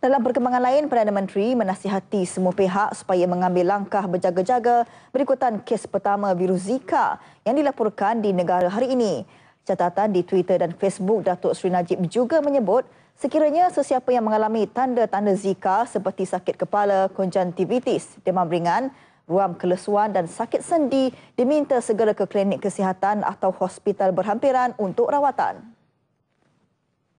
Dalam perkembangan lain, Perdana Menteri menasihati semua pihak supaya mengambil langkah berjaga-jaga berikutan kes pertama virus Zika yang dilaporkan di negara hari ini. Catatan di Twitter dan Facebook Datuk Seri Najib juga menyebut sekiranya sesiapa yang mengalami tanda-tanda Zika seperti sakit kepala, konjuntivitis, demam ringan, ruam kelesuan dan sakit sendi diminta segera ke klinik kesihatan atau hospital berhampiran untuk rawatan.